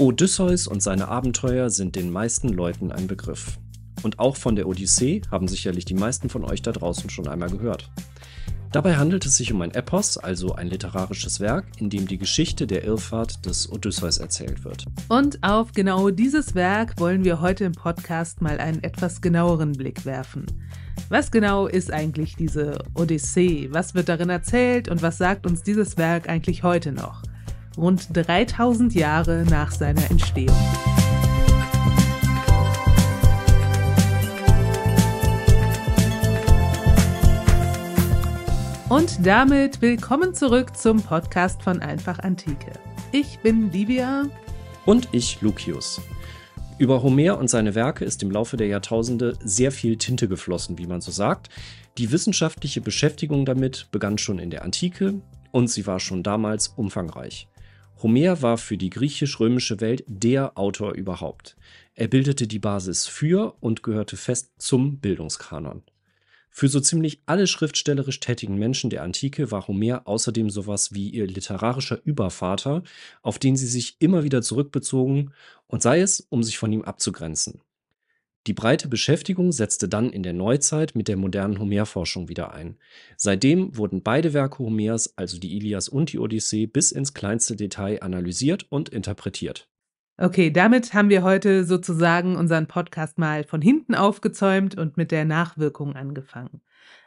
Odysseus und seine Abenteuer sind den meisten Leuten ein Begriff. Und auch von der Odyssee haben sicherlich die meisten von euch da draußen schon einmal gehört. Dabei handelt es sich um ein Epos, also ein literarisches Werk, in dem die Geschichte der Irrfahrt des Odysseus erzählt wird. Und auf genau dieses Werk wollen wir heute im Podcast mal einen etwas genaueren Blick werfen. Was genau ist eigentlich diese Odyssee? Was wird darin erzählt und was sagt uns dieses Werk eigentlich heute noch? rund 3000 Jahre nach seiner Entstehung. Und damit willkommen zurück zum Podcast von Einfach Antike. Ich bin Livia. Und ich Lucius. Über Homer und seine Werke ist im Laufe der Jahrtausende sehr viel Tinte geflossen, wie man so sagt. Die wissenschaftliche Beschäftigung damit begann schon in der Antike und sie war schon damals umfangreich. Homer war für die griechisch-römische Welt der Autor überhaupt. Er bildete die Basis für und gehörte fest zum Bildungskanon. Für so ziemlich alle schriftstellerisch tätigen Menschen der Antike war Homer außerdem sowas wie ihr literarischer Übervater, auf den sie sich immer wieder zurückbezogen, und sei es, um sich von ihm abzugrenzen. Die breite Beschäftigung setzte dann in der Neuzeit mit der modernen Homerforschung wieder ein. Seitdem wurden beide Werke Homers, also die Ilias und die Odyssee, bis ins kleinste Detail analysiert und interpretiert. Okay, damit haben wir heute sozusagen unseren Podcast mal von hinten aufgezäumt und mit der Nachwirkung angefangen.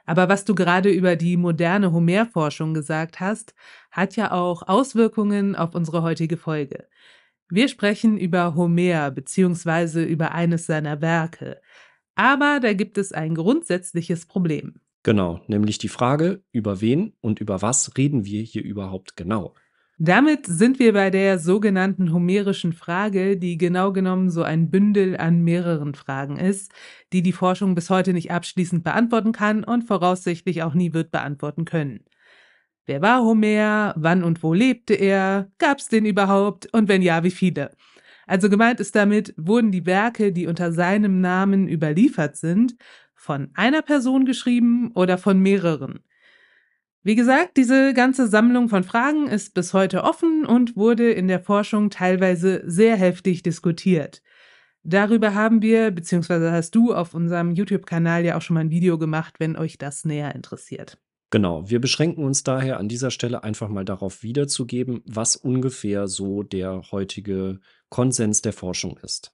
Aber was du gerade über die moderne Homerforschung gesagt hast, hat ja auch Auswirkungen auf unsere heutige Folge. Wir sprechen über Homer bzw. über eines seiner Werke. Aber da gibt es ein grundsätzliches Problem. Genau, nämlich die Frage, über wen und über was reden wir hier überhaupt genau? Damit sind wir bei der sogenannten homerischen Frage, die genau genommen so ein Bündel an mehreren Fragen ist, die die Forschung bis heute nicht abschließend beantworten kann und voraussichtlich auch nie wird beantworten können. Wer war Homer? Wann und wo lebte er? Gab's den überhaupt? Und wenn ja, wie viele? Also gemeint ist damit, wurden die Werke, die unter seinem Namen überliefert sind, von einer Person geschrieben oder von mehreren. Wie gesagt, diese ganze Sammlung von Fragen ist bis heute offen und wurde in der Forschung teilweise sehr heftig diskutiert. Darüber haben wir, beziehungsweise hast du auf unserem YouTube-Kanal ja auch schon mal ein Video gemacht, wenn euch das näher interessiert. Genau, wir beschränken uns daher an dieser Stelle einfach mal darauf wiederzugeben, was ungefähr so der heutige Konsens der Forschung ist.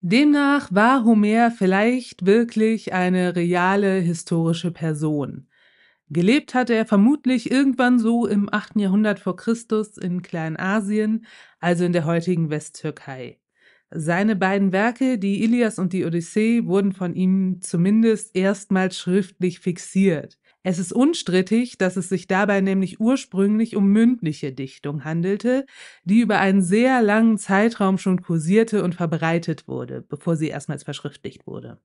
Demnach war Homer vielleicht wirklich eine reale historische Person. Gelebt hatte er vermutlich irgendwann so im 8. Jahrhundert vor Christus in Kleinasien, also in der heutigen Westtürkei. Seine beiden Werke, die Ilias und die Odyssee, wurden von ihm zumindest erstmals schriftlich fixiert. Es ist unstrittig, dass es sich dabei nämlich ursprünglich um mündliche Dichtung handelte, die über einen sehr langen Zeitraum schon kursierte und verbreitet wurde, bevor sie erstmals verschriftlicht wurde.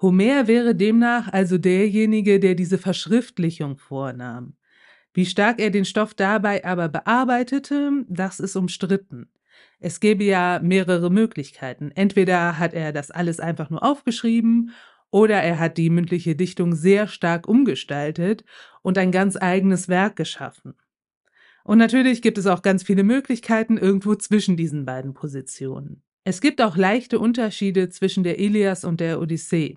Homer wäre demnach also derjenige, der diese Verschriftlichung vornahm. Wie stark er den Stoff dabei aber bearbeitete, das ist umstritten. Es gäbe ja mehrere Möglichkeiten. Entweder hat er das alles einfach nur aufgeschrieben oder er hat die mündliche Dichtung sehr stark umgestaltet und ein ganz eigenes Werk geschaffen. Und natürlich gibt es auch ganz viele Möglichkeiten irgendwo zwischen diesen beiden Positionen. Es gibt auch leichte Unterschiede zwischen der Ilias und der Odyssee.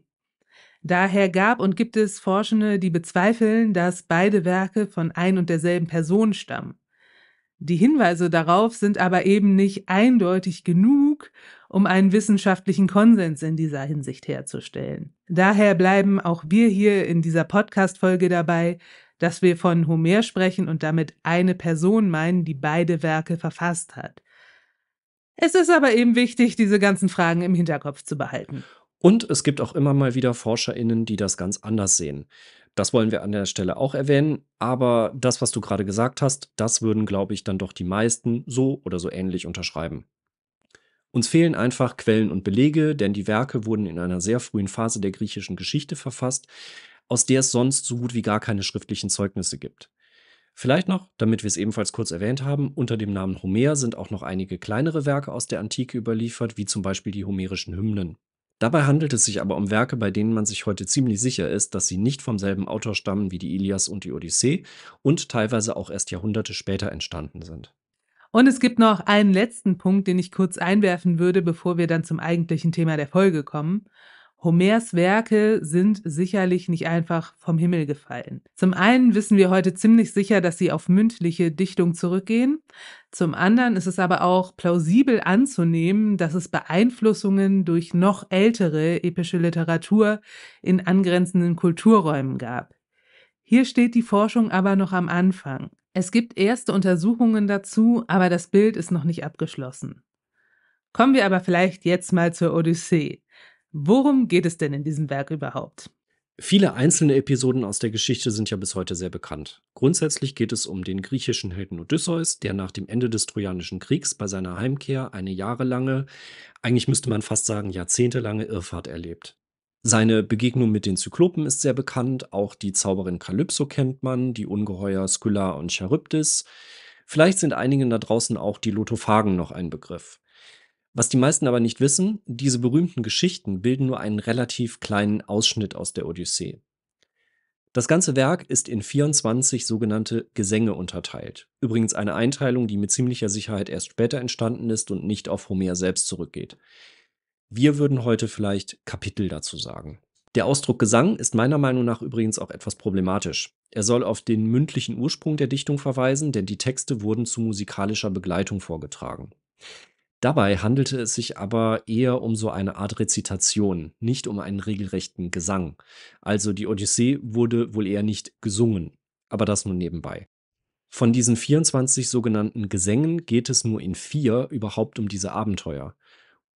Daher gab und gibt es Forschende, die bezweifeln, dass beide Werke von ein und derselben Person stammen. Die Hinweise darauf sind aber eben nicht eindeutig genug, um einen wissenschaftlichen Konsens in dieser Hinsicht herzustellen. Daher bleiben auch wir hier in dieser Podcast-Folge dabei, dass wir von Homer sprechen und damit eine Person meinen, die beide Werke verfasst hat. Es ist aber eben wichtig, diese ganzen Fragen im Hinterkopf zu behalten. Und es gibt auch immer mal wieder ForscherInnen, die das ganz anders sehen. Das wollen wir an der Stelle auch erwähnen, aber das, was du gerade gesagt hast, das würden, glaube ich, dann doch die meisten so oder so ähnlich unterschreiben. Uns fehlen einfach Quellen und Belege, denn die Werke wurden in einer sehr frühen Phase der griechischen Geschichte verfasst, aus der es sonst so gut wie gar keine schriftlichen Zeugnisse gibt. Vielleicht noch, damit wir es ebenfalls kurz erwähnt haben, unter dem Namen Homer sind auch noch einige kleinere Werke aus der Antike überliefert, wie zum Beispiel die homerischen Hymnen. Dabei handelt es sich aber um Werke, bei denen man sich heute ziemlich sicher ist, dass sie nicht vom selben Autor stammen wie die Ilias und die Odyssee und teilweise auch erst Jahrhunderte später entstanden sind. Und es gibt noch einen letzten Punkt, den ich kurz einwerfen würde, bevor wir dann zum eigentlichen Thema der Folge kommen. Homers Werke sind sicherlich nicht einfach vom Himmel gefallen. Zum einen wissen wir heute ziemlich sicher, dass sie auf mündliche Dichtung zurückgehen. Zum anderen ist es aber auch plausibel anzunehmen, dass es Beeinflussungen durch noch ältere epische Literatur in angrenzenden Kulturräumen gab. Hier steht die Forschung aber noch am Anfang. Es gibt erste Untersuchungen dazu, aber das Bild ist noch nicht abgeschlossen. Kommen wir aber vielleicht jetzt mal zur Odyssee. Worum geht es denn in diesem Werk überhaupt? Viele einzelne Episoden aus der Geschichte sind ja bis heute sehr bekannt. Grundsätzlich geht es um den griechischen Helden Odysseus, der nach dem Ende des Trojanischen Kriegs bei seiner Heimkehr eine jahrelange, eigentlich müsste man fast sagen jahrzehntelange Irrfahrt erlebt. Seine Begegnung mit den Zyklopen ist sehr bekannt, auch die Zauberin Kalypso kennt man, die Ungeheuer Skylla und Charybdis. Vielleicht sind einigen da draußen auch die Lotophagen noch ein Begriff. Was die meisten aber nicht wissen, diese berühmten Geschichten bilden nur einen relativ kleinen Ausschnitt aus der Odyssee. Das ganze Werk ist in 24 sogenannte Gesänge unterteilt. Übrigens eine Einteilung, die mit ziemlicher Sicherheit erst später entstanden ist und nicht auf Homer selbst zurückgeht. Wir würden heute vielleicht Kapitel dazu sagen. Der Ausdruck Gesang ist meiner Meinung nach übrigens auch etwas problematisch. Er soll auf den mündlichen Ursprung der Dichtung verweisen, denn die Texte wurden zu musikalischer Begleitung vorgetragen. Dabei handelte es sich aber eher um so eine Art Rezitation, nicht um einen regelrechten Gesang. Also die Odyssee wurde wohl eher nicht gesungen, aber das nur nebenbei. Von diesen 24 sogenannten Gesängen geht es nur in vier überhaupt um diese Abenteuer.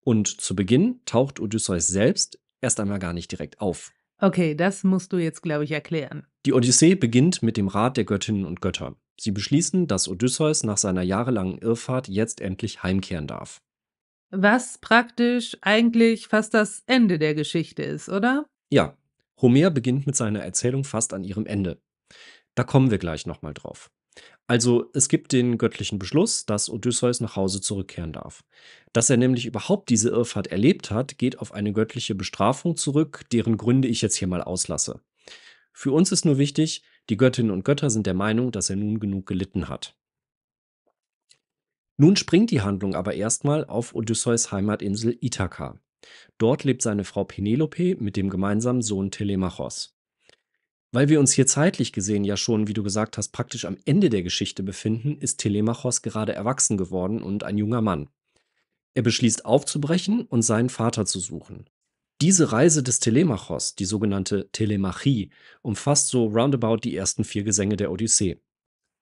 Und zu Beginn taucht Odysseus selbst erst einmal gar nicht direkt auf. Okay, das musst du jetzt, glaube ich, erklären. Die Odyssee beginnt mit dem Rat der Göttinnen und Götter. Sie beschließen, dass Odysseus nach seiner jahrelangen Irrfahrt jetzt endlich heimkehren darf. Was praktisch eigentlich fast das Ende der Geschichte ist, oder? Ja, Homer beginnt mit seiner Erzählung fast an ihrem Ende. Da kommen wir gleich nochmal drauf. Also es gibt den göttlichen Beschluss, dass Odysseus nach Hause zurückkehren darf. Dass er nämlich überhaupt diese Irrfahrt erlebt hat, geht auf eine göttliche Bestrafung zurück, deren Gründe ich jetzt hier mal auslasse. Für uns ist nur wichtig, die Göttinnen und Götter sind der Meinung, dass er nun genug gelitten hat. Nun springt die Handlung aber erstmal auf Odysseus Heimatinsel Ithaka. Dort lebt seine Frau Penelope mit dem gemeinsamen Sohn Telemachos. Weil wir uns hier zeitlich gesehen ja schon, wie du gesagt hast, praktisch am Ende der Geschichte befinden, ist Telemachos gerade erwachsen geworden und ein junger Mann. Er beschließt aufzubrechen und seinen Vater zu suchen. Diese Reise des Telemachos, die sogenannte Telemachie, umfasst so roundabout die ersten vier Gesänge der Odyssee.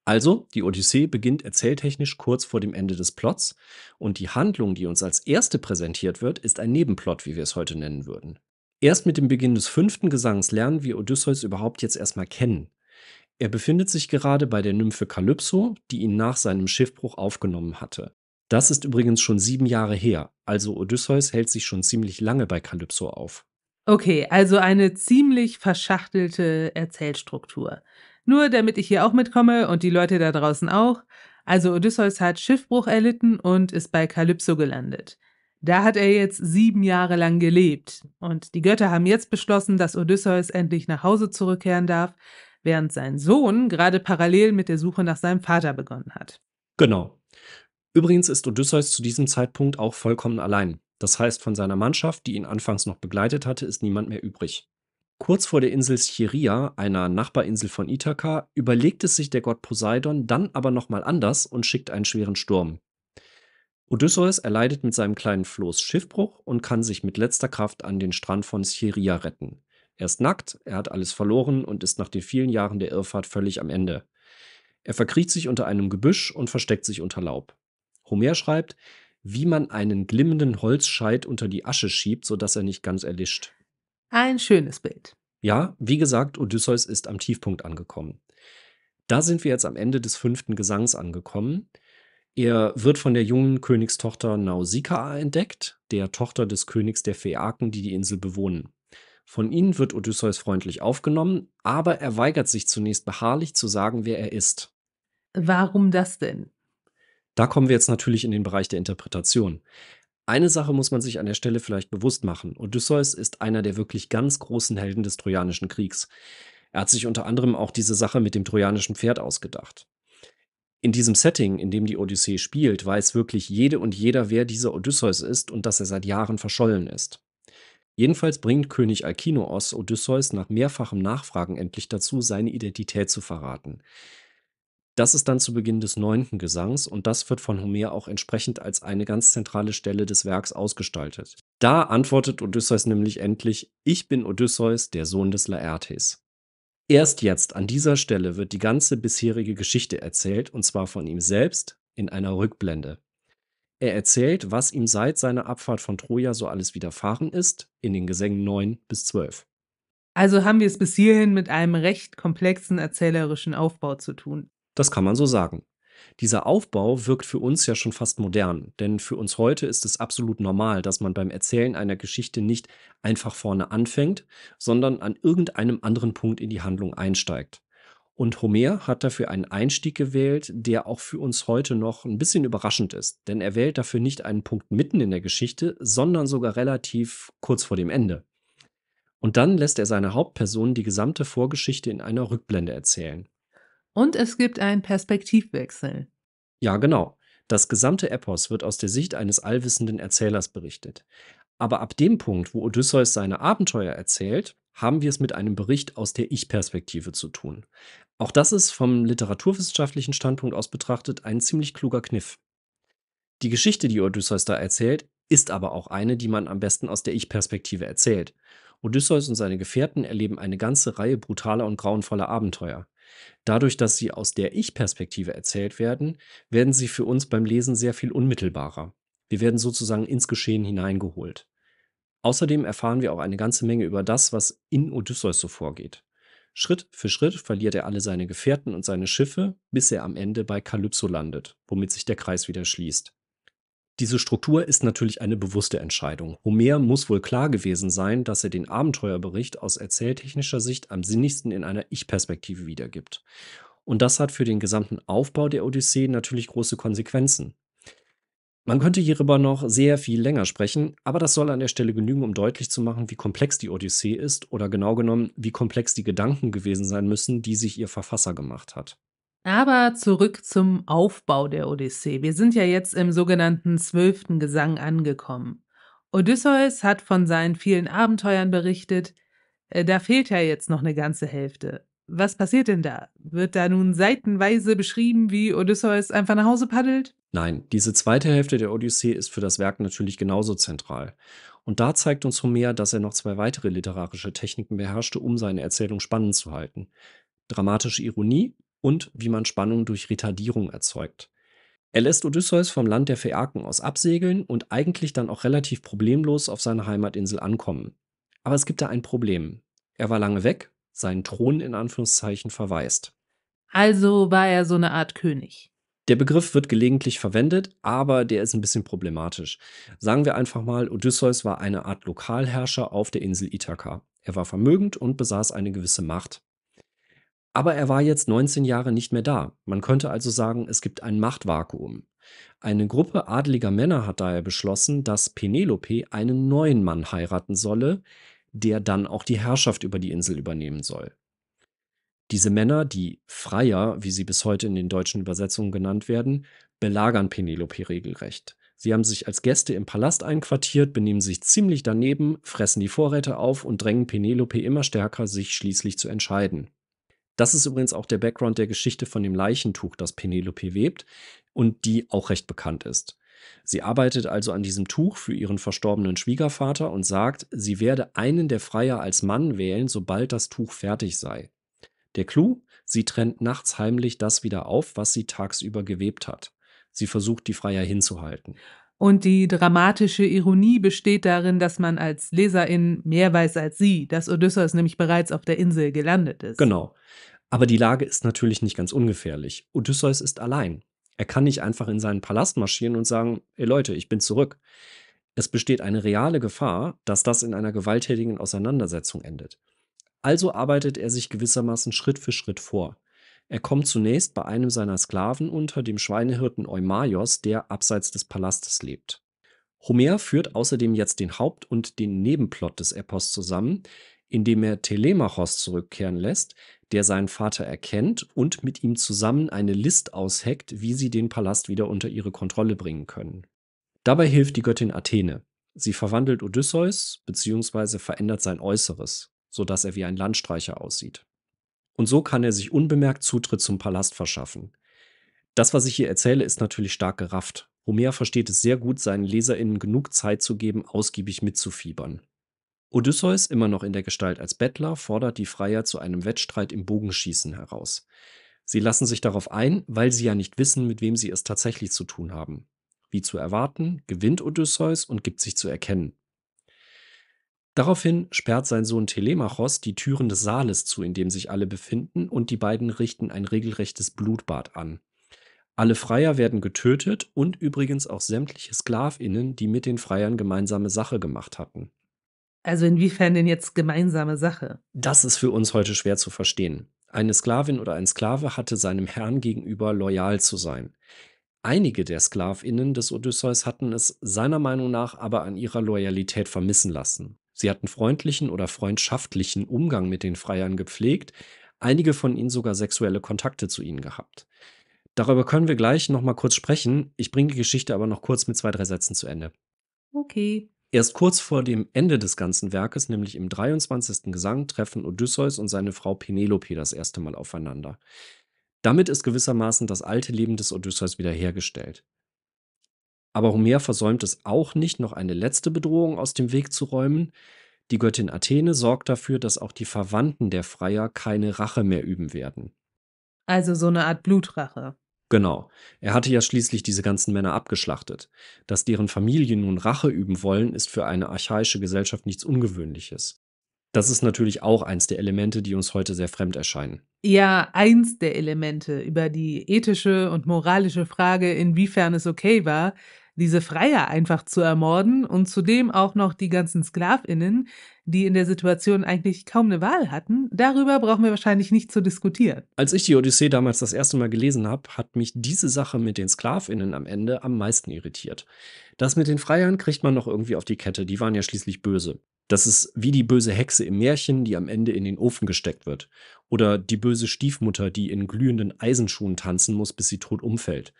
Also, die Odyssee beginnt erzähltechnisch kurz vor dem Ende des Plots und die Handlung, die uns als erste präsentiert wird, ist ein Nebenplot, wie wir es heute nennen würden. Erst mit dem Beginn des fünften Gesangs lernen wir Odysseus überhaupt jetzt erstmal kennen. Er befindet sich gerade bei der Nymphe Kalypso, die ihn nach seinem Schiffbruch aufgenommen hatte. Das ist übrigens schon sieben Jahre her, also Odysseus hält sich schon ziemlich lange bei Kalypso auf. Okay, also eine ziemlich verschachtelte Erzählstruktur. Nur damit ich hier auch mitkomme und die Leute da draußen auch. Also Odysseus hat Schiffbruch erlitten und ist bei Kalypso gelandet. Da hat er jetzt sieben Jahre lang gelebt, und die Götter haben jetzt beschlossen, dass Odysseus endlich nach Hause zurückkehren darf, während sein Sohn gerade parallel mit der Suche nach seinem Vater begonnen hat. Genau. Übrigens ist Odysseus zu diesem Zeitpunkt auch vollkommen allein. Das heißt, von seiner Mannschaft, die ihn anfangs noch begleitet hatte, ist niemand mehr übrig. Kurz vor der Insel Scheria, einer Nachbarinsel von Ithaka, überlegt es sich der Gott Poseidon dann aber nochmal anders und schickt einen schweren Sturm. Odysseus erleidet mit seinem kleinen Floß Schiffbruch und kann sich mit letzter Kraft an den Strand von Scheria retten. Er ist nackt, er hat alles verloren und ist nach den vielen Jahren der Irrfahrt völlig am Ende. Er verkriecht sich unter einem Gebüsch und versteckt sich unter Laub. Homer schreibt, wie man einen glimmenden Holzscheit unter die Asche schiebt, sodass er nicht ganz erlischt. Ein schönes Bild. Ja, wie gesagt, Odysseus ist am Tiefpunkt angekommen. Da sind wir jetzt am Ende des fünften Gesangs angekommen. Er wird von der jungen Königstochter Nausikaa entdeckt, der Tochter des Königs der Phäaken, die die Insel bewohnen. Von ihnen wird Odysseus freundlich aufgenommen, aber er weigert sich zunächst beharrlich zu sagen, wer er ist. Warum das denn? Da kommen wir jetzt natürlich in den Bereich der Interpretation. Eine Sache muss man sich an der Stelle vielleicht bewusst machen. Odysseus ist einer der wirklich ganz großen Helden des Trojanischen Kriegs. Er hat sich unter anderem auch diese Sache mit dem trojanischen Pferd ausgedacht in diesem Setting, in dem die Odyssee spielt, weiß wirklich jede und jeder, wer dieser Odysseus ist und dass er seit Jahren verschollen ist. Jedenfalls bringt König Alkinoos Odysseus nach mehrfachem Nachfragen endlich dazu, seine Identität zu verraten. Das ist dann zu Beginn des neunten Gesangs und das wird von Homer auch entsprechend als eine ganz zentrale Stelle des Werks ausgestaltet. Da antwortet Odysseus nämlich endlich: Ich bin Odysseus, der Sohn des Laertes. Erst jetzt, an dieser Stelle, wird die ganze bisherige Geschichte erzählt, und zwar von ihm selbst in einer Rückblende. Er erzählt, was ihm seit seiner Abfahrt von Troja so alles widerfahren ist, in den Gesängen 9 bis 12. Also haben wir es bis hierhin mit einem recht komplexen erzählerischen Aufbau zu tun. Das kann man so sagen. Dieser Aufbau wirkt für uns ja schon fast modern, denn für uns heute ist es absolut normal, dass man beim Erzählen einer Geschichte nicht einfach vorne anfängt, sondern an irgendeinem anderen Punkt in die Handlung einsteigt. Und Homer hat dafür einen Einstieg gewählt, der auch für uns heute noch ein bisschen überraschend ist, denn er wählt dafür nicht einen Punkt mitten in der Geschichte, sondern sogar relativ kurz vor dem Ende. Und dann lässt er seiner Hauptperson die gesamte Vorgeschichte in einer Rückblende erzählen. Und es gibt einen Perspektivwechsel. Ja, genau. Das gesamte Epos wird aus der Sicht eines allwissenden Erzählers berichtet. Aber ab dem Punkt, wo Odysseus seine Abenteuer erzählt, haben wir es mit einem Bericht aus der Ich-Perspektive zu tun. Auch das ist vom literaturwissenschaftlichen Standpunkt aus betrachtet ein ziemlich kluger Kniff. Die Geschichte, die Odysseus da erzählt, ist aber auch eine, die man am besten aus der Ich-Perspektive erzählt. Odysseus und seine Gefährten erleben eine ganze Reihe brutaler und grauenvoller Abenteuer. Dadurch, dass sie aus der Ich-Perspektive erzählt werden, werden sie für uns beim Lesen sehr viel unmittelbarer. Wir werden sozusagen ins Geschehen hineingeholt. Außerdem erfahren wir auch eine ganze Menge über das, was in Odysseus so vorgeht. Schritt für Schritt verliert er alle seine Gefährten und seine Schiffe, bis er am Ende bei Kalypso landet, womit sich der Kreis wieder schließt. Diese Struktur ist natürlich eine bewusste Entscheidung. Homer muss wohl klar gewesen sein, dass er den Abenteuerbericht aus erzähltechnischer Sicht am sinnigsten in einer Ich-Perspektive wiedergibt. Und das hat für den gesamten Aufbau der Odyssee natürlich große Konsequenzen. Man könnte hierüber noch sehr viel länger sprechen, aber das soll an der Stelle genügen, um deutlich zu machen, wie komplex die Odyssee ist oder genau genommen, wie komplex die Gedanken gewesen sein müssen, die sich ihr Verfasser gemacht hat. Aber zurück zum Aufbau der Odyssee. Wir sind ja jetzt im sogenannten zwölften Gesang angekommen. Odysseus hat von seinen vielen Abenteuern berichtet. Äh, da fehlt ja jetzt noch eine ganze Hälfte. Was passiert denn da? Wird da nun seitenweise beschrieben, wie Odysseus einfach nach Hause paddelt? Nein, diese zweite Hälfte der Odyssee ist für das Werk natürlich genauso zentral. Und da zeigt uns Homer, dass er noch zwei weitere literarische Techniken beherrschte, um seine Erzählung spannend zu halten. Dramatische Ironie und wie man Spannung durch Retardierung erzeugt. Er lässt Odysseus vom Land der Phäaken aus absegeln und eigentlich dann auch relativ problemlos auf seine Heimatinsel ankommen. Aber es gibt da ein Problem. Er war lange weg, seinen Thron in Anführungszeichen verwaist. Also war er so eine Art König. Der Begriff wird gelegentlich verwendet, aber der ist ein bisschen problematisch. Sagen wir einfach mal, Odysseus war eine Art Lokalherrscher auf der Insel Ithaka. Er war vermögend und besaß eine gewisse Macht. Aber er war jetzt 19 Jahre nicht mehr da. Man könnte also sagen, es gibt ein Machtvakuum. Eine Gruppe adeliger Männer hat daher beschlossen, dass Penelope einen neuen Mann heiraten solle, der dann auch die Herrschaft über die Insel übernehmen soll. Diese Männer, die Freier, wie sie bis heute in den deutschen Übersetzungen genannt werden, belagern Penelope regelrecht. Sie haben sich als Gäste im Palast einquartiert, benehmen sich ziemlich daneben, fressen die Vorräte auf und drängen Penelope immer stärker, sich schließlich zu entscheiden. Das ist übrigens auch der Background der Geschichte von dem Leichentuch, das Penelope webt und die auch recht bekannt ist. Sie arbeitet also an diesem Tuch für ihren verstorbenen Schwiegervater und sagt, sie werde einen der Freier als Mann wählen, sobald das Tuch fertig sei. Der Clou? Sie trennt nachts heimlich das wieder auf, was sie tagsüber gewebt hat. Sie versucht, die Freier hinzuhalten. Und die dramatische Ironie besteht darin, dass man als Leserin mehr weiß als sie, dass Odysseus nämlich bereits auf der Insel gelandet ist. Genau. Aber die Lage ist natürlich nicht ganz ungefährlich. Odysseus ist allein. Er kann nicht einfach in seinen Palast marschieren und sagen, ey Leute, ich bin zurück. Es besteht eine reale Gefahr, dass das in einer gewalttätigen Auseinandersetzung endet. Also arbeitet er sich gewissermaßen Schritt für Schritt vor. Er kommt zunächst bei einem seiner Sklaven unter, dem Schweinehirten Eumaios, der abseits des Palastes lebt. Homer führt außerdem jetzt den Haupt- und den Nebenplot des Epos zusammen, indem er Telemachos zurückkehren lässt, der seinen Vater erkennt und mit ihm zusammen eine List ausheckt, wie sie den Palast wieder unter ihre Kontrolle bringen können. Dabei hilft die Göttin Athene. Sie verwandelt Odysseus bzw. verändert sein Äußeres, sodass er wie ein Landstreicher aussieht und so kann er sich unbemerkt Zutritt zum Palast verschaffen. Das, was ich hier erzähle, ist natürlich stark gerafft. Homer versteht es sehr gut, seinen LeserInnen genug Zeit zu geben, ausgiebig mitzufiebern. Odysseus, immer noch in der Gestalt als Bettler, fordert die Freier zu einem Wettstreit im Bogenschießen heraus. Sie lassen sich darauf ein, weil sie ja nicht wissen, mit wem sie es tatsächlich zu tun haben. Wie zu erwarten, gewinnt Odysseus und gibt sich zu erkennen. Daraufhin sperrt sein Sohn Telemachos die Türen des Saales zu, in dem sich alle befinden, und die beiden richten ein regelrechtes Blutbad an. Alle Freier werden getötet und übrigens auch sämtliche Sklavinnen, die mit den Freiern gemeinsame Sache gemacht hatten. Also inwiefern denn jetzt gemeinsame Sache? Das ist für uns heute schwer zu verstehen. Eine Sklavin oder ein Sklave hatte seinem Herrn gegenüber loyal zu sein. Einige der Sklavinnen des Odysseus hatten es seiner Meinung nach aber an ihrer Loyalität vermissen lassen. Sie hatten freundlichen oder freundschaftlichen Umgang mit den Freiern gepflegt, einige von ihnen sogar sexuelle Kontakte zu ihnen gehabt. Darüber können wir gleich nochmal kurz sprechen. Ich bringe die Geschichte aber noch kurz mit zwei, drei Sätzen zu Ende. Okay. Erst kurz vor dem Ende des ganzen Werkes, nämlich im 23. Gesang, treffen Odysseus und seine Frau Penelope das erste Mal aufeinander. Damit ist gewissermaßen das alte Leben des Odysseus wiederhergestellt. Aber Homer versäumt es auch nicht, noch eine letzte Bedrohung aus dem Weg zu räumen. Die Göttin Athene sorgt dafür, dass auch die Verwandten der Freier keine Rache mehr üben werden. Also so eine Art Blutrache. Genau. Er hatte ja schließlich diese ganzen Männer abgeschlachtet. Dass deren Familien nun Rache üben wollen, ist für eine archaische Gesellschaft nichts Ungewöhnliches. Das ist natürlich auch eins der Elemente, die uns heute sehr fremd erscheinen. Ja, eins der Elemente, über die ethische und moralische Frage, inwiefern es okay war, diese Freier einfach zu ermorden und zudem auch noch die ganzen Sklavinnen, die in der Situation eigentlich kaum eine Wahl hatten, darüber brauchen wir wahrscheinlich nicht zu diskutieren. Als ich die Odyssee damals das erste Mal gelesen habe, hat mich diese Sache mit den Sklavinnen am Ende am meisten irritiert. Das mit den Freiern kriegt man noch irgendwie auf die Kette, die waren ja schließlich böse. Das ist wie die böse Hexe im Märchen, die am Ende in den Ofen gesteckt wird. Oder die böse Stiefmutter, die in glühenden Eisenschuhen tanzen muss, bis sie tot umfällt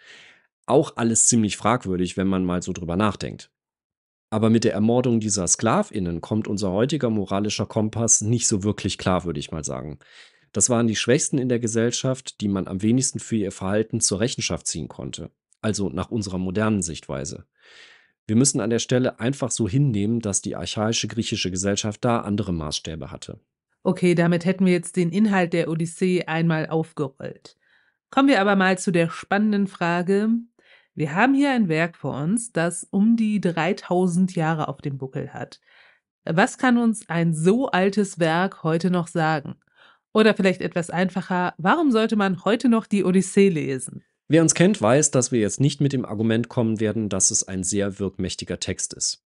auch alles ziemlich fragwürdig, wenn man mal so drüber nachdenkt. Aber mit der Ermordung dieser Sklavinnen kommt unser heutiger moralischer Kompass nicht so wirklich klar, würde ich mal sagen. Das waren die Schwächsten in der Gesellschaft, die man am wenigsten für ihr Verhalten zur Rechenschaft ziehen konnte, also nach unserer modernen Sichtweise. Wir müssen an der Stelle einfach so hinnehmen, dass die archaische griechische Gesellschaft da andere Maßstäbe hatte. Okay, damit hätten wir jetzt den Inhalt der Odyssee einmal aufgerollt. Kommen wir aber mal zu der spannenden Frage, wir haben hier ein Werk vor uns, das um die 3000 Jahre auf dem Buckel hat. Was kann uns ein so altes Werk heute noch sagen? Oder vielleicht etwas einfacher, warum sollte man heute noch die Odyssee lesen? Wer uns kennt, weiß, dass wir jetzt nicht mit dem Argument kommen werden, dass es ein sehr wirkmächtiger Text ist.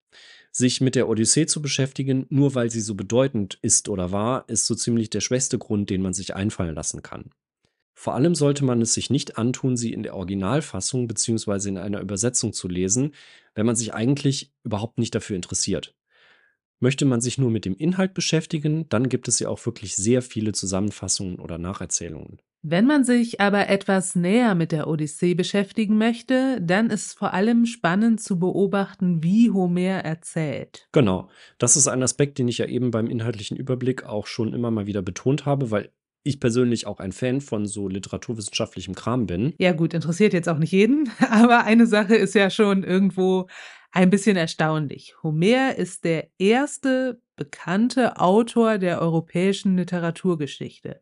Sich mit der Odyssee zu beschäftigen, nur weil sie so bedeutend ist oder war, ist so ziemlich der schwächste Grund, den man sich einfallen lassen kann. Vor allem sollte man es sich nicht antun, sie in der Originalfassung bzw. in einer Übersetzung zu lesen, wenn man sich eigentlich überhaupt nicht dafür interessiert. Möchte man sich nur mit dem Inhalt beschäftigen, dann gibt es ja auch wirklich sehr viele Zusammenfassungen oder Nacherzählungen. Wenn man sich aber etwas näher mit der Odyssee beschäftigen möchte, dann ist vor allem spannend zu beobachten, wie Homer erzählt. Genau, das ist ein Aspekt, den ich ja eben beim inhaltlichen Überblick auch schon immer mal wieder betont habe, weil ich persönlich auch ein Fan von so literaturwissenschaftlichem Kram bin. Ja gut, interessiert jetzt auch nicht jeden, aber eine Sache ist ja schon irgendwo ein bisschen erstaunlich. Homer ist der erste bekannte Autor der europäischen Literaturgeschichte.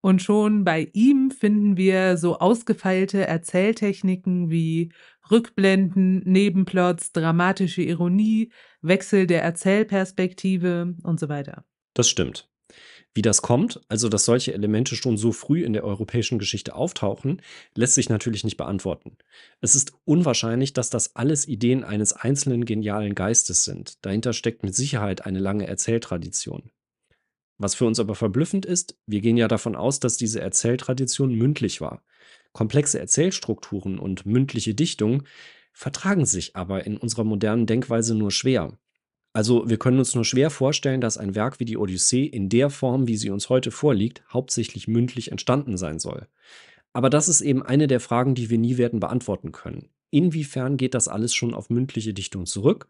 Und schon bei ihm finden wir so ausgefeilte Erzähltechniken wie Rückblenden, Nebenplots, dramatische Ironie, Wechsel der Erzählperspektive und so weiter. Das stimmt. Wie das kommt, also dass solche Elemente schon so früh in der europäischen Geschichte auftauchen, lässt sich natürlich nicht beantworten. Es ist unwahrscheinlich, dass das alles Ideen eines einzelnen genialen Geistes sind. Dahinter steckt mit Sicherheit eine lange Erzähltradition. Was für uns aber verblüffend ist, wir gehen ja davon aus, dass diese Erzähltradition mündlich war. Komplexe Erzählstrukturen und mündliche Dichtung vertragen sich aber in unserer modernen Denkweise nur schwer. Also wir können uns nur schwer vorstellen, dass ein Werk wie die Odyssee in der Form, wie sie uns heute vorliegt, hauptsächlich mündlich entstanden sein soll. Aber das ist eben eine der Fragen, die wir nie werden beantworten können. Inwiefern geht das alles schon auf mündliche Dichtung zurück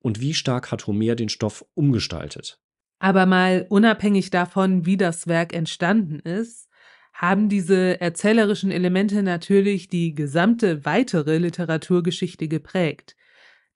und wie stark hat Homer den Stoff umgestaltet? Aber mal unabhängig davon, wie das Werk entstanden ist, haben diese erzählerischen Elemente natürlich die gesamte weitere Literaturgeschichte geprägt.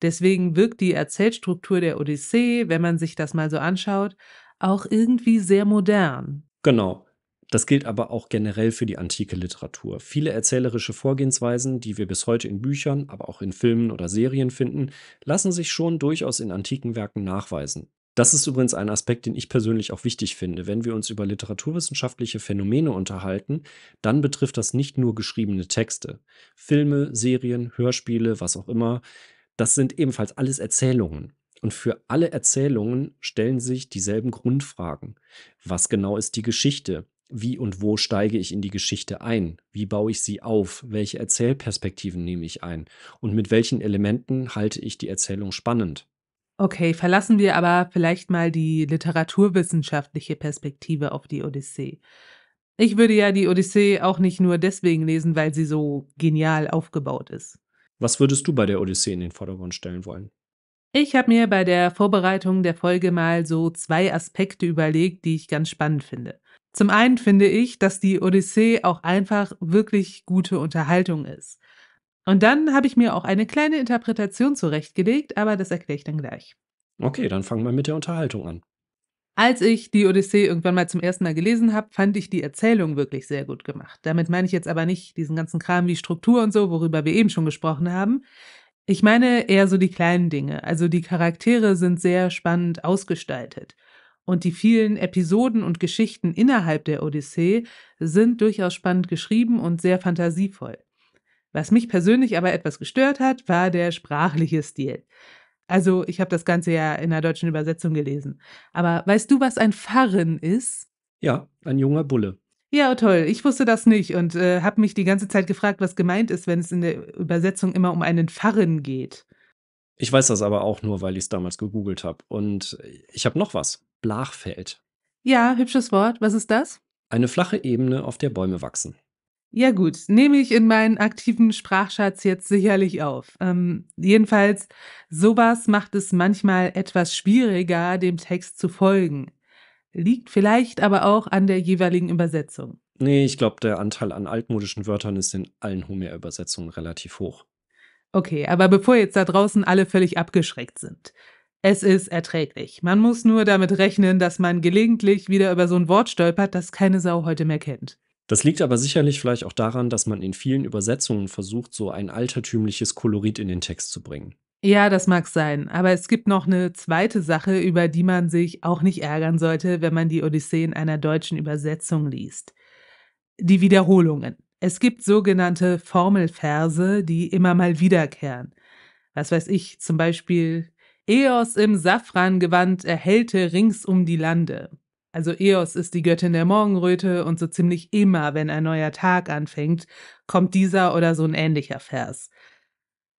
Deswegen wirkt die Erzählstruktur der Odyssee, wenn man sich das mal so anschaut, auch irgendwie sehr modern. Genau. Das gilt aber auch generell für die antike Literatur. Viele erzählerische Vorgehensweisen, die wir bis heute in Büchern, aber auch in Filmen oder Serien finden, lassen sich schon durchaus in antiken Werken nachweisen. Das ist übrigens ein Aspekt, den ich persönlich auch wichtig finde. Wenn wir uns über literaturwissenschaftliche Phänomene unterhalten, dann betrifft das nicht nur geschriebene Texte. Filme, Serien, Hörspiele, was auch immer das sind ebenfalls alles Erzählungen. Und für alle Erzählungen stellen sich dieselben Grundfragen. Was genau ist die Geschichte? Wie und wo steige ich in die Geschichte ein? Wie baue ich sie auf? Welche Erzählperspektiven nehme ich ein? Und mit welchen Elementen halte ich die Erzählung spannend? Okay, verlassen wir aber vielleicht mal die literaturwissenschaftliche Perspektive auf die Odyssee. Ich würde ja die Odyssee auch nicht nur deswegen lesen, weil sie so genial aufgebaut ist. Was würdest du bei der Odyssee in den Vordergrund stellen wollen? Ich habe mir bei der Vorbereitung der Folge mal so zwei Aspekte überlegt, die ich ganz spannend finde. Zum einen finde ich, dass die Odyssee auch einfach wirklich gute Unterhaltung ist. Und dann habe ich mir auch eine kleine Interpretation zurechtgelegt, aber das erkläre ich dann gleich. Okay, dann fangen wir mit der Unterhaltung an. Als ich die Odyssee irgendwann mal zum ersten Mal gelesen habe, fand ich die Erzählung wirklich sehr gut gemacht. Damit meine ich jetzt aber nicht diesen ganzen Kram wie Struktur und so, worüber wir eben schon gesprochen haben. Ich meine eher so die kleinen Dinge. Also die Charaktere sind sehr spannend ausgestaltet. Und die vielen Episoden und Geschichten innerhalb der Odyssee sind durchaus spannend geschrieben und sehr fantasievoll. Was mich persönlich aber etwas gestört hat, war der sprachliche Stil. Also ich habe das Ganze ja in der deutschen Übersetzung gelesen. Aber weißt du, was ein Farren ist? Ja, ein junger Bulle. Ja, toll. Ich wusste das nicht und äh, habe mich die ganze Zeit gefragt, was gemeint ist, wenn es in der Übersetzung immer um einen Farren geht. Ich weiß das aber auch nur, weil ich es damals gegoogelt habe. Und ich habe noch was. Blachfeld. Ja, hübsches Wort. Was ist das? Eine flache Ebene, auf der Bäume wachsen. Ja gut, nehme ich in meinen aktiven Sprachschatz jetzt sicherlich auf. Ähm, jedenfalls, sowas macht es manchmal etwas schwieriger, dem Text zu folgen. Liegt vielleicht aber auch an der jeweiligen Übersetzung. Nee, ich glaube, der Anteil an altmodischen Wörtern ist in allen Homer-Übersetzungen relativ hoch. Okay, aber bevor jetzt da draußen alle völlig abgeschreckt sind. Es ist erträglich. Man muss nur damit rechnen, dass man gelegentlich wieder über so ein Wort stolpert, das keine Sau heute mehr kennt. Das liegt aber sicherlich vielleicht auch daran, dass man in vielen Übersetzungen versucht, so ein altertümliches Kolorit in den Text zu bringen. Ja, das mag sein. Aber es gibt noch eine zweite Sache, über die man sich auch nicht ärgern sollte, wenn man die Odyssee in einer deutschen Übersetzung liest. Die Wiederholungen. Es gibt sogenannte Formelverse, die immer mal wiederkehren. Was weiß ich, zum Beispiel Eos im Safrangewand erhellte rings um die Lande. Also Eos ist die Göttin der Morgenröte und so ziemlich immer, wenn ein neuer Tag anfängt, kommt dieser oder so ein ähnlicher Vers.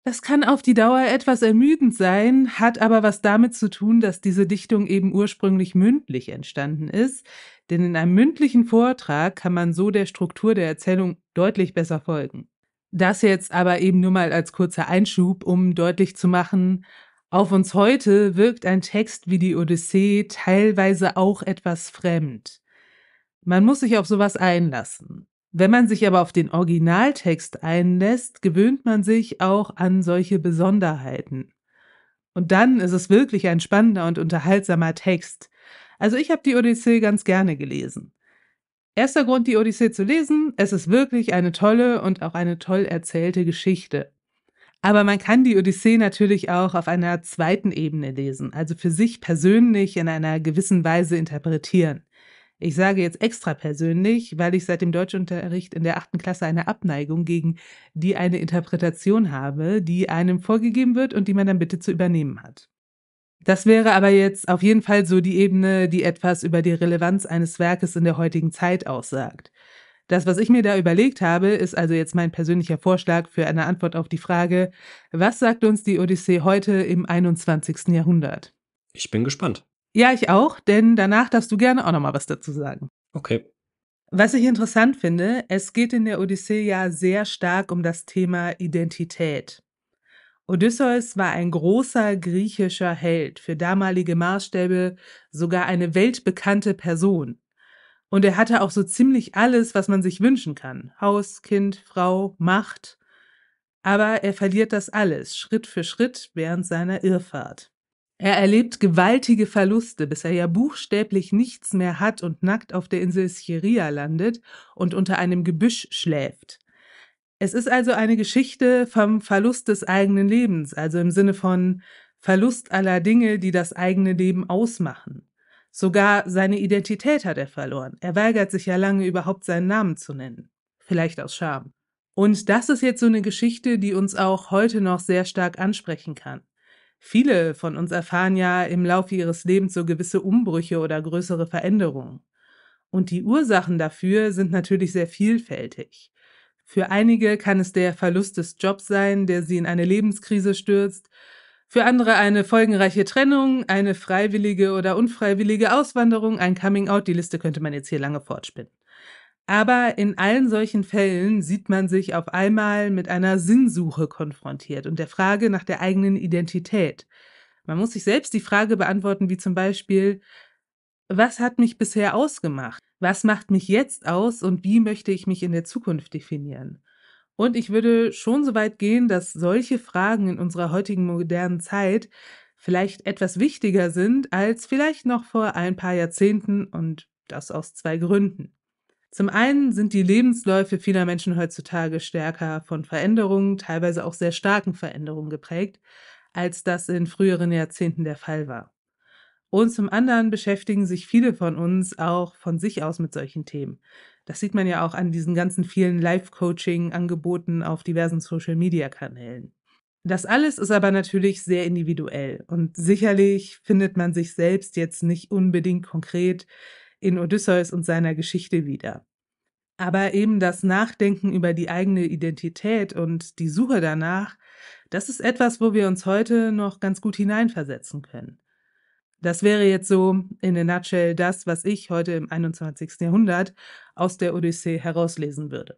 Das kann auf die Dauer etwas ermüdend sein, hat aber was damit zu tun, dass diese Dichtung eben ursprünglich mündlich entstanden ist, denn in einem mündlichen Vortrag kann man so der Struktur der Erzählung deutlich besser folgen. Das jetzt aber eben nur mal als kurzer Einschub, um deutlich zu machen, auf uns heute wirkt ein Text wie die Odyssee teilweise auch etwas fremd. Man muss sich auf sowas einlassen. Wenn man sich aber auf den Originaltext einlässt, gewöhnt man sich auch an solche Besonderheiten. Und dann ist es wirklich ein spannender und unterhaltsamer Text. Also ich habe die Odyssee ganz gerne gelesen. Erster Grund, die Odyssee zu lesen, es ist wirklich eine tolle und auch eine toll erzählte Geschichte. Aber man kann die Odyssee natürlich auch auf einer zweiten Ebene lesen, also für sich persönlich in einer gewissen Weise interpretieren. Ich sage jetzt extra persönlich, weil ich seit dem Deutschunterricht in der achten Klasse eine Abneigung gegen die eine Interpretation habe, die einem vorgegeben wird und die man dann bitte zu übernehmen hat. Das wäre aber jetzt auf jeden Fall so die Ebene, die etwas über die Relevanz eines Werkes in der heutigen Zeit aussagt. Das, was ich mir da überlegt habe, ist also jetzt mein persönlicher Vorschlag für eine Antwort auf die Frage, was sagt uns die Odyssee heute im 21. Jahrhundert? Ich bin gespannt. Ja, ich auch, denn danach darfst du gerne auch nochmal was dazu sagen. Okay. Was ich interessant finde, es geht in der Odyssee ja sehr stark um das Thema Identität. Odysseus war ein großer griechischer Held, für damalige Maßstäbe sogar eine weltbekannte Person. Und er hatte auch so ziemlich alles, was man sich wünschen kann. Haus, Kind, Frau, Macht. Aber er verliert das alles, Schritt für Schritt, während seiner Irrfahrt. Er erlebt gewaltige Verluste, bis er ja buchstäblich nichts mehr hat und nackt auf der Insel Schiria landet und unter einem Gebüsch schläft. Es ist also eine Geschichte vom Verlust des eigenen Lebens, also im Sinne von Verlust aller Dinge, die das eigene Leben ausmachen. Sogar seine Identität hat er verloren. Er weigert sich ja lange überhaupt seinen Namen zu nennen. Vielleicht aus Scham. Und das ist jetzt so eine Geschichte, die uns auch heute noch sehr stark ansprechen kann. Viele von uns erfahren ja im Laufe ihres Lebens so gewisse Umbrüche oder größere Veränderungen. Und die Ursachen dafür sind natürlich sehr vielfältig. Für einige kann es der Verlust des Jobs sein, der sie in eine Lebenskrise stürzt für andere eine folgenreiche Trennung, eine freiwillige oder unfreiwillige Auswanderung, ein Coming-out, die Liste könnte man jetzt hier lange fortspinnen. Aber in allen solchen Fällen sieht man sich auf einmal mit einer Sinnsuche konfrontiert und der Frage nach der eigenen Identität. Man muss sich selbst die Frage beantworten, wie zum Beispiel, was hat mich bisher ausgemacht? Was macht mich jetzt aus und wie möchte ich mich in der Zukunft definieren? Und ich würde schon so weit gehen, dass solche Fragen in unserer heutigen modernen Zeit vielleicht etwas wichtiger sind als vielleicht noch vor ein paar Jahrzehnten und das aus zwei Gründen. Zum einen sind die Lebensläufe vieler Menschen heutzutage stärker von Veränderungen, teilweise auch sehr starken Veränderungen geprägt, als das in früheren Jahrzehnten der Fall war. Und zum anderen beschäftigen sich viele von uns auch von sich aus mit solchen Themen. Das sieht man ja auch an diesen ganzen vielen Live-Coaching-Angeboten auf diversen Social-Media-Kanälen. Das alles ist aber natürlich sehr individuell und sicherlich findet man sich selbst jetzt nicht unbedingt konkret in Odysseus und seiner Geschichte wieder. Aber eben das Nachdenken über die eigene Identität und die Suche danach, das ist etwas, wo wir uns heute noch ganz gut hineinversetzen können. Das wäre jetzt so in der Nutshell das, was ich heute im 21. Jahrhundert aus der Odyssee herauslesen würde.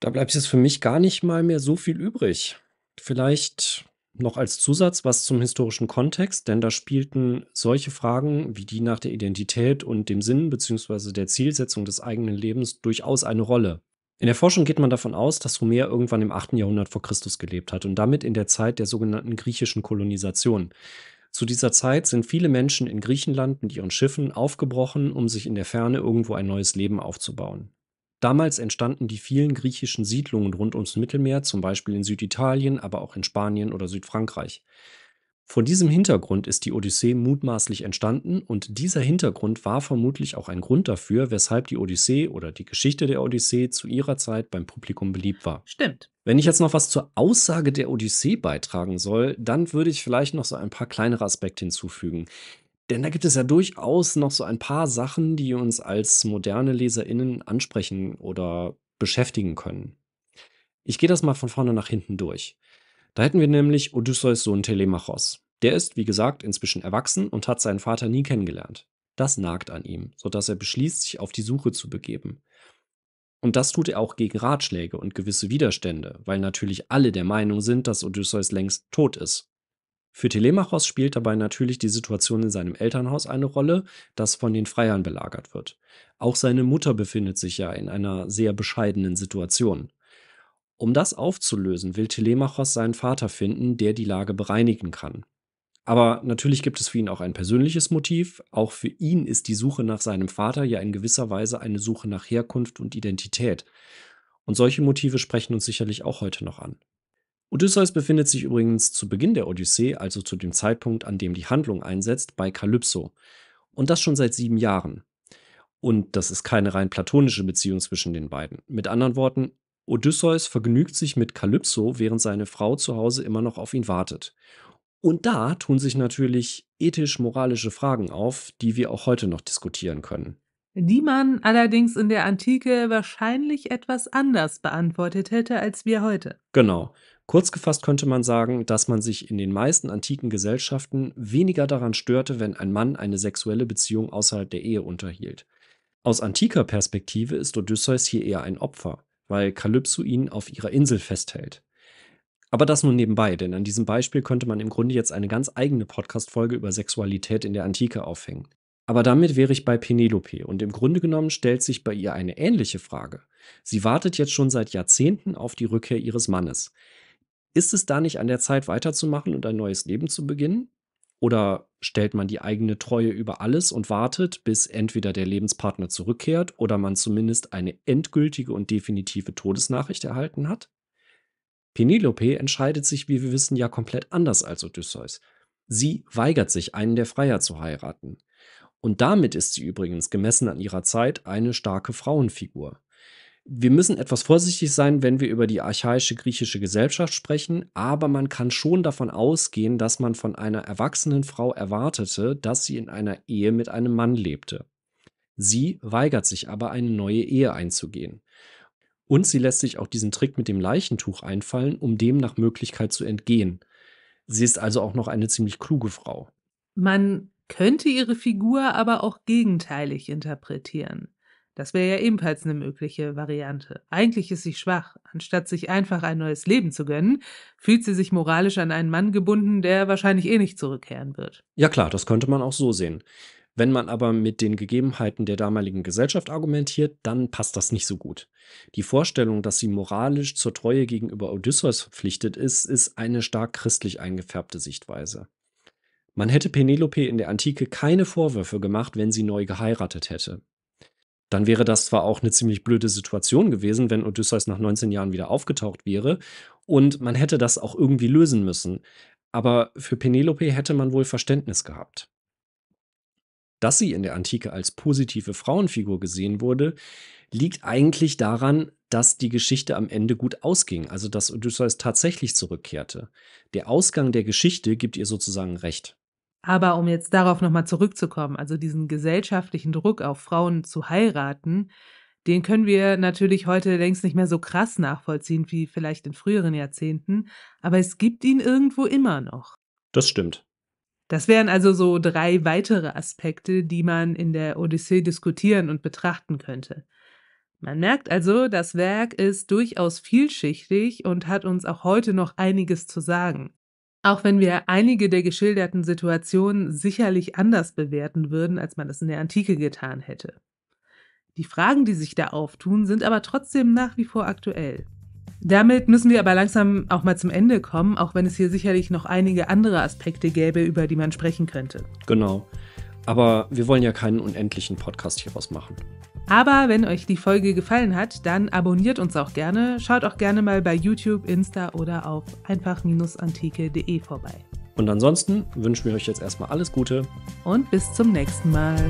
Da bleibt jetzt für mich gar nicht mal mehr so viel übrig. Vielleicht noch als Zusatz was zum historischen Kontext, denn da spielten solche Fragen wie die nach der Identität und dem Sinn bzw. der Zielsetzung des eigenen Lebens durchaus eine Rolle. In der Forschung geht man davon aus, dass Homer irgendwann im 8. Jahrhundert vor Christus gelebt hat und damit in der Zeit der sogenannten griechischen Kolonisation. Zu dieser Zeit sind viele Menschen in Griechenland mit ihren Schiffen aufgebrochen, um sich in der Ferne irgendwo ein neues Leben aufzubauen. Damals entstanden die vielen griechischen Siedlungen rund ums Mittelmeer, zum Beispiel in Süditalien, aber auch in Spanien oder Südfrankreich. Vor diesem Hintergrund ist die Odyssee mutmaßlich entstanden und dieser Hintergrund war vermutlich auch ein Grund dafür, weshalb die Odyssee oder die Geschichte der Odyssee zu ihrer Zeit beim Publikum beliebt war. Stimmt. Wenn ich jetzt noch was zur Aussage der Odyssee beitragen soll, dann würde ich vielleicht noch so ein paar kleinere Aspekte hinzufügen. Denn da gibt es ja durchaus noch so ein paar Sachen, die uns als moderne Leserinnen ansprechen oder beschäftigen können. Ich gehe das mal von vorne nach hinten durch. Da hätten wir nämlich Odysseus Sohn Telemachos. Der ist, wie gesagt, inzwischen erwachsen und hat seinen Vater nie kennengelernt. Das nagt an ihm, sodass er beschließt, sich auf die Suche zu begeben. Und das tut er auch gegen Ratschläge und gewisse Widerstände, weil natürlich alle der Meinung sind, dass Odysseus längst tot ist. Für Telemachos spielt dabei natürlich die Situation in seinem Elternhaus eine Rolle, das von den Freiern belagert wird. Auch seine Mutter befindet sich ja in einer sehr bescheidenen Situation. Um das aufzulösen, will Telemachos seinen Vater finden, der die Lage bereinigen kann. Aber natürlich gibt es für ihn auch ein persönliches Motiv. Auch für ihn ist die Suche nach seinem Vater ja in gewisser Weise eine Suche nach Herkunft und Identität. Und solche Motive sprechen uns sicherlich auch heute noch an. Odysseus befindet sich übrigens zu Beginn der Odyssee, also zu dem Zeitpunkt, an dem die Handlung einsetzt, bei Kalypso. Und das schon seit sieben Jahren. Und das ist keine rein platonische Beziehung zwischen den beiden. Mit anderen Worten, Odysseus vergnügt sich mit Kalypso, während seine Frau zu Hause immer noch auf ihn wartet. Und da tun sich natürlich ethisch-moralische Fragen auf, die wir auch heute noch diskutieren können. Die man allerdings in der Antike wahrscheinlich etwas anders beantwortet hätte als wir heute. Genau. Kurz gefasst könnte man sagen, dass man sich in den meisten antiken Gesellschaften weniger daran störte, wenn ein Mann eine sexuelle Beziehung außerhalb der Ehe unterhielt. Aus antiker Perspektive ist Odysseus hier eher ein Opfer weil Kalypso ihn auf ihrer Insel festhält. Aber das nur nebenbei, denn an diesem Beispiel könnte man im Grunde jetzt eine ganz eigene Podcast-Folge über Sexualität in der Antike aufhängen. Aber damit wäre ich bei Penelope und im Grunde genommen stellt sich bei ihr eine ähnliche Frage. Sie wartet jetzt schon seit Jahrzehnten auf die Rückkehr ihres Mannes. Ist es da nicht an der Zeit weiterzumachen und ein neues Leben zu beginnen? Oder stellt man die eigene Treue über alles und wartet, bis entweder der Lebenspartner zurückkehrt oder man zumindest eine endgültige und definitive Todesnachricht erhalten hat? Penelope entscheidet sich, wie wir wissen, ja komplett anders als Odysseus. Sie weigert sich, einen der Freier zu heiraten. Und damit ist sie übrigens gemessen an ihrer Zeit eine starke Frauenfigur wir müssen etwas vorsichtig sein, wenn wir über die archaische griechische Gesellschaft sprechen, aber man kann schon davon ausgehen, dass man von einer erwachsenen Frau erwartete, dass sie in einer Ehe mit einem Mann lebte. Sie weigert sich aber, eine neue Ehe einzugehen. Und sie lässt sich auch diesen Trick mit dem Leichentuch einfallen, um dem nach Möglichkeit zu entgehen. Sie ist also auch noch eine ziemlich kluge Frau. Man könnte ihre Figur aber auch gegenteilig interpretieren. Das wäre ja ebenfalls eine mögliche Variante. Eigentlich ist sie schwach. Anstatt sich einfach ein neues Leben zu gönnen, fühlt sie sich moralisch an einen Mann gebunden, der wahrscheinlich eh nicht zurückkehren wird. Ja klar, das könnte man auch so sehen. Wenn man aber mit den Gegebenheiten der damaligen Gesellschaft argumentiert, dann passt das nicht so gut. Die Vorstellung, dass sie moralisch zur Treue gegenüber Odysseus verpflichtet ist, ist eine stark christlich eingefärbte Sichtweise. Man hätte Penelope in der Antike keine Vorwürfe gemacht, wenn sie neu geheiratet hätte dann wäre das zwar auch eine ziemlich blöde Situation gewesen, wenn Odysseus nach 19 Jahren wieder aufgetaucht wäre und man hätte das auch irgendwie lösen müssen. Aber für Penelope hätte man wohl Verständnis gehabt. Dass sie in der Antike als positive Frauenfigur gesehen wurde, liegt eigentlich daran, dass die Geschichte am Ende gut ausging, also dass Odysseus tatsächlich zurückkehrte. Der Ausgang der Geschichte gibt ihr sozusagen recht. Aber um jetzt darauf nochmal zurückzukommen, also diesen gesellschaftlichen Druck auf Frauen zu heiraten, den können wir natürlich heute längst nicht mehr so krass nachvollziehen wie vielleicht in früheren Jahrzehnten, aber es gibt ihn irgendwo immer noch. Das stimmt. Das wären also so drei weitere Aspekte, die man in der Odyssee diskutieren und betrachten könnte. Man merkt also, das Werk ist durchaus vielschichtig und hat uns auch heute noch einiges zu sagen. Auch wenn wir einige der geschilderten Situationen sicherlich anders bewerten würden, als man es in der Antike getan hätte. Die Fragen, die sich da auftun, sind aber trotzdem nach wie vor aktuell. Damit müssen wir aber langsam auch mal zum Ende kommen, auch wenn es hier sicherlich noch einige andere Aspekte gäbe, über die man sprechen könnte. Genau. Aber wir wollen ja keinen unendlichen Podcast hieraus machen. Aber wenn euch die Folge gefallen hat, dann abonniert uns auch gerne. Schaut auch gerne mal bei YouTube, Insta oder auf einfach-antike.de vorbei. Und ansonsten wünschen wir euch jetzt erstmal alles Gute und bis zum nächsten Mal.